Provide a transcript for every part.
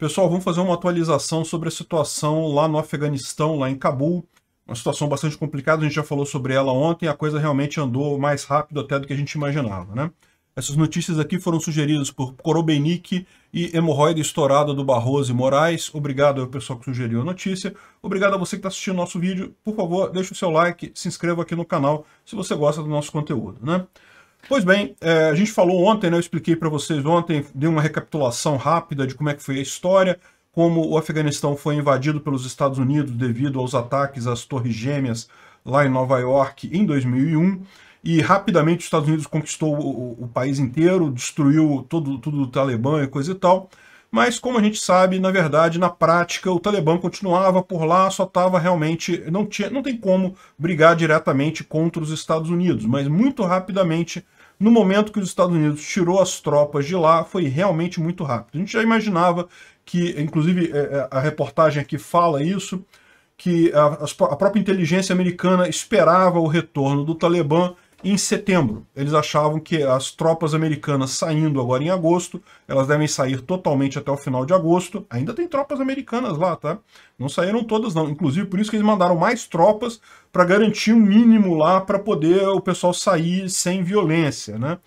Pessoal, vamos fazer uma atualização sobre a situação lá no Afeganistão, lá em Cabul. Uma situação bastante complicada, a gente já falou sobre ela ontem, a coisa realmente andou mais rápido até do que a gente imaginava, né? Essas notícias aqui foram sugeridas por Korobenik e Hemorroida Estourada do Barroso e Moraes. Obrigado ao pessoal que sugeriu a notícia. Obrigado a você que está assistindo nosso vídeo. Por favor, deixe o seu like, se inscreva aqui no canal se você gosta do nosso conteúdo. Né? Pois bem, é, a gente falou ontem, né, eu expliquei para vocês ontem, dei uma recapitulação rápida de como é que foi a história, como o Afeganistão foi invadido pelos Estados Unidos devido aos ataques às Torres Gêmeas lá em Nova York em 2001, e rapidamente os Estados Unidos conquistou o, o país inteiro, destruiu todo, tudo o Talibã e coisa e tal, mas como a gente sabe, na verdade, na prática, o Talibã continuava por lá, só estava realmente... Não, tinha, não tem como brigar diretamente contra os Estados Unidos, mas muito rapidamente no momento que os Estados Unidos tirou as tropas de lá, foi realmente muito rápido. A gente já imaginava que, inclusive, é, é, a reportagem aqui fala isso, que a, a própria inteligência americana esperava o retorno do Talibã em setembro. Eles achavam que as tropas americanas saindo agora em agosto, elas devem sair totalmente até o final de agosto. Ainda tem tropas americanas lá, tá? Não saíram todas não, inclusive por isso que eles mandaram mais tropas para garantir um mínimo lá para poder o pessoal sair sem violência, né?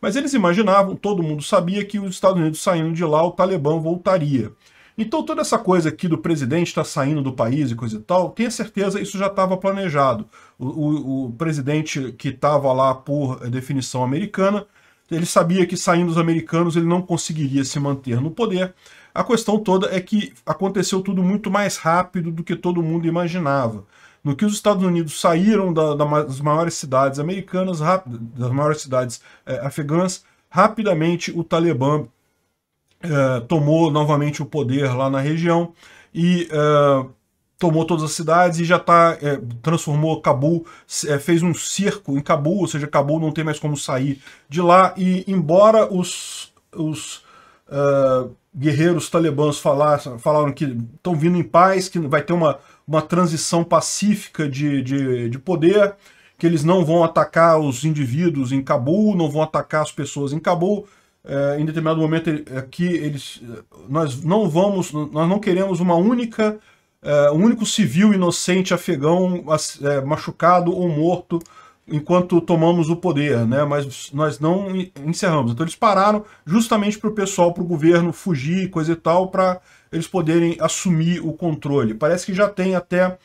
Mas eles imaginavam, todo mundo sabia que os Estados Unidos saindo de lá o Talibã voltaria. Então toda essa coisa aqui do presidente está saindo do país e coisa e tal, tenha certeza isso já estava planejado. O, o, o presidente que estava lá por definição americana, ele sabia que saindo os americanos ele não conseguiria se manter no poder. A questão toda é que aconteceu tudo muito mais rápido do que todo mundo imaginava. No que os Estados Unidos saíram da, da, das maiores cidades americanas, das maiores cidades é, afegãs, rapidamente o Talibã é, tomou novamente o poder lá na região e uh, tomou todas as cidades e já tá, é, transformou Cabul, é, fez um circo em Cabul, ou seja, Cabul não tem mais como sair de lá. E embora os, os uh, guerreiros talibãs falassem, falaram que estão vindo em paz, que vai ter uma, uma transição pacífica de, de, de poder, que eles não vão atacar os indivíduos em Cabul, não vão atacar as pessoas em Cabul, é, em determinado momento aqui eles nós não vamos nós não queremos uma única é, um único civil inocente afegão é, machucado ou morto enquanto tomamos o poder né mas nós não encerramos então eles pararam justamente para o pessoal para o governo fugir coisa e tal para eles poderem assumir o controle parece que já tem até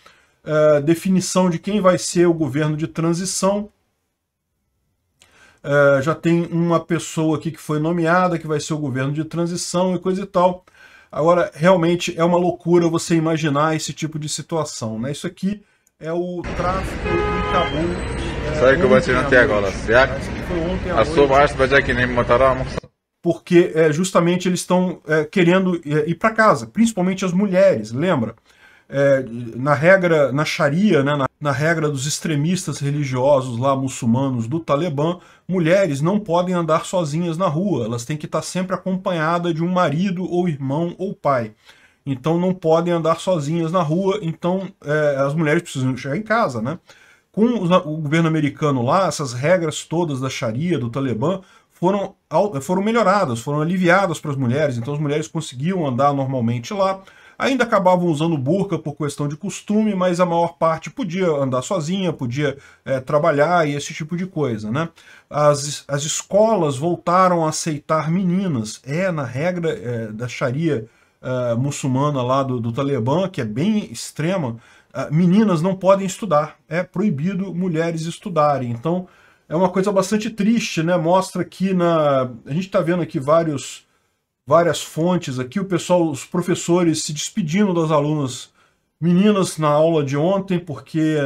é, definição de quem vai ser o governo de transição eh, já tem uma pessoa aqui que foi nomeada, que vai ser o governo de transição e coisa e tal. Agora, realmente é uma loucura você imaginar esse tipo de situação, né? Isso aqui é o tráfico em Cabul. É, eh, Sabe que eu vou tirar até agora, certo? A sua vai já que nem mataram Porque é, justamente eles estão é, querendo ir para casa, principalmente as mulheres, lembra? é, na regra, na Sharia, né, na, na, regra dos extremistas religiosos lá, muçulmanos do Talibã, mulheres não podem andar sozinhas na rua, elas têm que estar sempre acompanhadas de um marido ou irmão ou pai. Então não podem andar sozinhas na rua, então é, as mulheres precisam chegar em casa, né? Com o governo americano lá, essas regras todas da Sharia, do Talibã, foram, foram melhoradas, foram aliviadas para as mulheres, então as mulheres conseguiam andar normalmente lá, Ainda acabavam usando burca por questão de costume, mas a maior parte podia andar sozinha, podia é, trabalhar e esse tipo de coisa. Né? As, as escolas voltaram a aceitar meninas. É, na regra é, da Sharia é, muçulmana lá do, do Talibã, que é bem extrema, é, meninas não podem estudar. É proibido mulheres estudarem. Então, é uma coisa bastante triste, né? Mostra que na. A gente está vendo aqui vários várias fontes aqui, o pessoal, os professores se despedindo das alunas meninas na aula de ontem, porque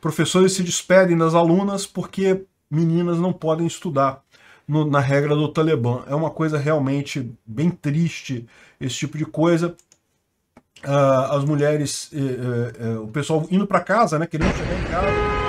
professores se despedem das alunas porque meninas não podem estudar no, na regra do Talibã. É uma coisa realmente bem triste esse tipo de coisa. Uh, as mulheres, uh, uh, o pessoal indo para casa, né, querendo chegar em casa.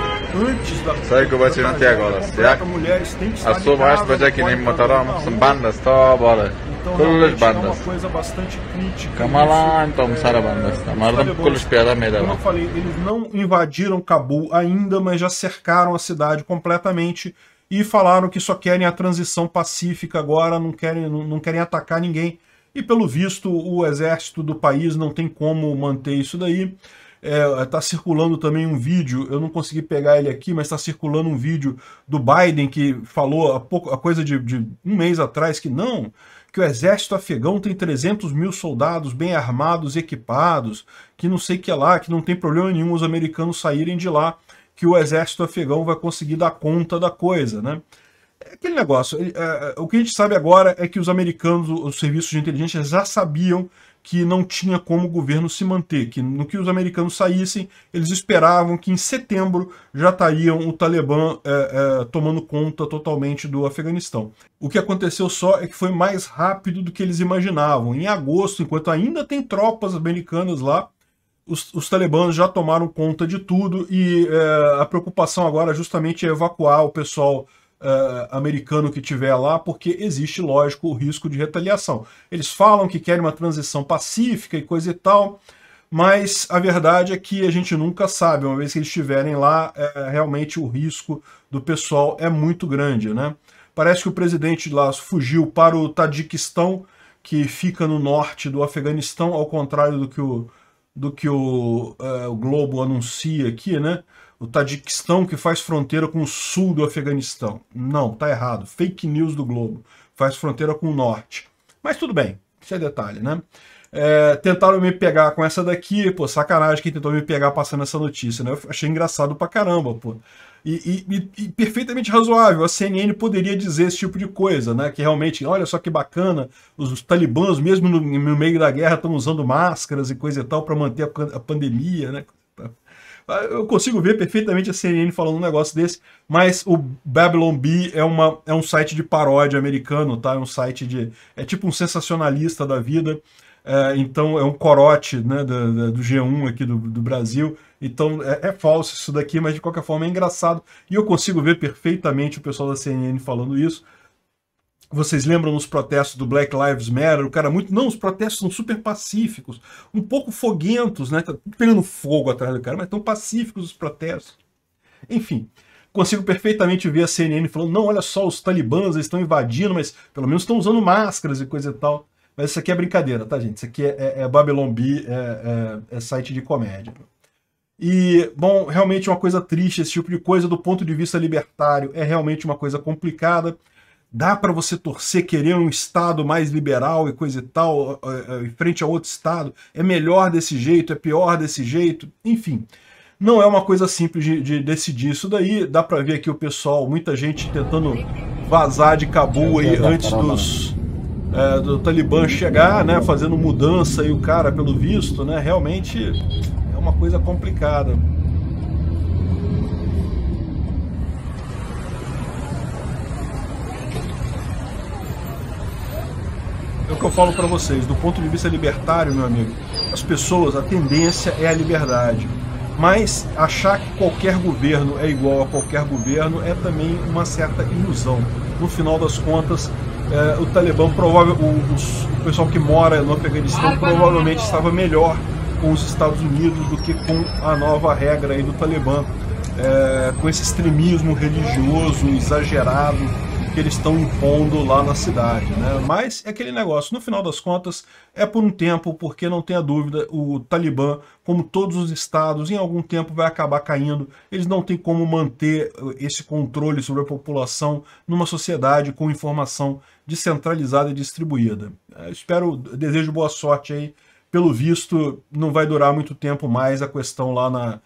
Sai que eu até agora. Será? Mulheres têm que A sua vai dizer é que nem me mataram, são bandas, tá, bora. Então, Todas as bandas. É uma coisa bastante crítica. Calma lá, então, Sara Bandas. Amarra com os pés da merda. Como eu falei, eles não invadiram Cabul ainda, mas já cercaram a cidade completamente e falaram que só querem a transição pacífica agora, não querem, não, não querem atacar ninguém. E pelo visto, o exército do país não tem como manter isso daí está é, tá circulando também um vídeo, eu não consegui pegar ele aqui, mas está circulando um vídeo do Biden que falou há pouco, a coisa de, de um mês atrás que não, que o exército afegão tem 300 mil soldados bem armados, equipados, que não sei que lá, que não tem problema nenhum os americanos saírem de lá, que o exército afegão vai conseguir dar conta da coisa, né? É aquele negócio, é, é, o que a gente sabe agora é que os americanos, os serviços de inteligência já sabiam que não tinha como o governo se manter, que no que os americanos saíssem, eles esperavam que em setembro já estariam o Talibã é, é, tomando conta totalmente do Afeganistão. O que aconteceu só é que foi mais rápido do que eles imaginavam. Em agosto, enquanto ainda tem tropas americanas lá, os, os talibãs já tomaram conta de tudo e é, a preocupação agora é justamente é evacuar o pessoal uh, americano que tiver lá, porque existe, lógico, o risco de retaliação. Eles falam que querem uma transição pacífica e coisa e tal, mas a verdade é que a gente nunca sabe, uma vez que eles estiverem lá, é, realmente o risco do pessoal é muito grande, né? Parece que o presidente lá fugiu para o Tadiquistão, que fica no norte do Afeganistão, ao contrário do que o, do que o, uh, o Globo anuncia aqui, né? o Tadiquistão que faz fronteira com o sul do Afeganistão. Não, tá errado. Fake news do Globo. Faz fronteira com o norte. Mas tudo bem, isso é detalhe, né? É, tentaram me pegar com essa daqui, pô, sacanagem quem tentou me pegar passando essa notícia, né? Eu achei engraçado pra caramba, pô. E, e, e, perfeitamente razoável. A CNN poderia dizer esse tipo de coisa, né? Que realmente, olha só que bacana, os, os talibãs, mesmo no, no, meio da guerra, estão usando máscaras e coisa e tal para manter a, a, pandemia, né? Eu consigo ver perfeitamente a CNN falando um negócio desse, mas o Babylon Bee é, uma, é um site de paródia americano, tá? É um site de. É tipo um sensacionalista da vida. É, então é um corote né, do, do G1 aqui do, do Brasil. Então é, é, falso isso daqui, mas de qualquer forma é engraçado. E eu consigo ver perfeitamente o pessoal da CNN falando isso. Vocês lembram nos protestos do Black Lives Matter, o cara muito. Não, os protestos são super pacíficos, um pouco foguentos, né? Tá pegando fogo atrás do cara, mas tão pacíficos os protestos. Enfim, consigo perfeitamente ver a CNN falando: não, olha só, os talibãs estão invadindo, mas pelo menos estão usando máscaras e coisa e tal. Mas isso aqui é brincadeira, tá, gente? Isso aqui é, é, é Babylon B, é, é, é site de comédia. E, bom, realmente é uma coisa triste esse tipo de coisa do ponto de vista libertário. É realmente uma coisa complicada dá para você torcer, querer um Estado mais liberal e coisa e tal, em frente a outro Estado, é melhor desse jeito, é pior desse jeito, enfim. Não é uma coisa simples de, de decidir isso daí, dá para ver aqui o pessoal, muita gente tentando vazar de Cabul aí antes dos... É, do Talibã chegar, né, fazendo mudança e o cara, pelo visto, né, realmente é uma coisa complicada. É o que eu falo para vocês, do ponto de vista libertário, meu amigo, as pessoas, a tendência é a liberdade. Mas achar que qualquer governo é igual a qualquer governo é também uma certa ilusão. No final das contas, é, o Talibã, provável, o, os, o, pessoal que mora no Afeganistão provavelmente estava melhor com os Estados Unidos do que com a nova regra do Talibã, é, com esse extremismo religioso exagerado que eles estão impondo lá na cidade, né? Mas é aquele negócio, no final das contas, é por um tempo, porque não tenha dúvida, o Talibã, como todos os estados, em algum tempo vai acabar caindo, eles não têm como manter eh, esse controle sobre a população numa sociedade com informação descentralizada e distribuída. Eu eh, espero, desejo boa sorte aí, pelo visto, não vai durar muito tempo mais a questão lá na,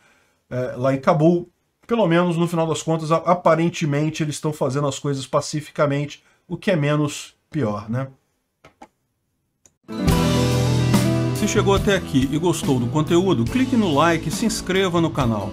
é, lá em Cabul, pelo menos no final das contas, aparentemente eles estão fazendo as coisas pacificamente, o que é menos pior, né? Se chegou até aqui e gostou do conteúdo, clique no like e se inscreva no canal.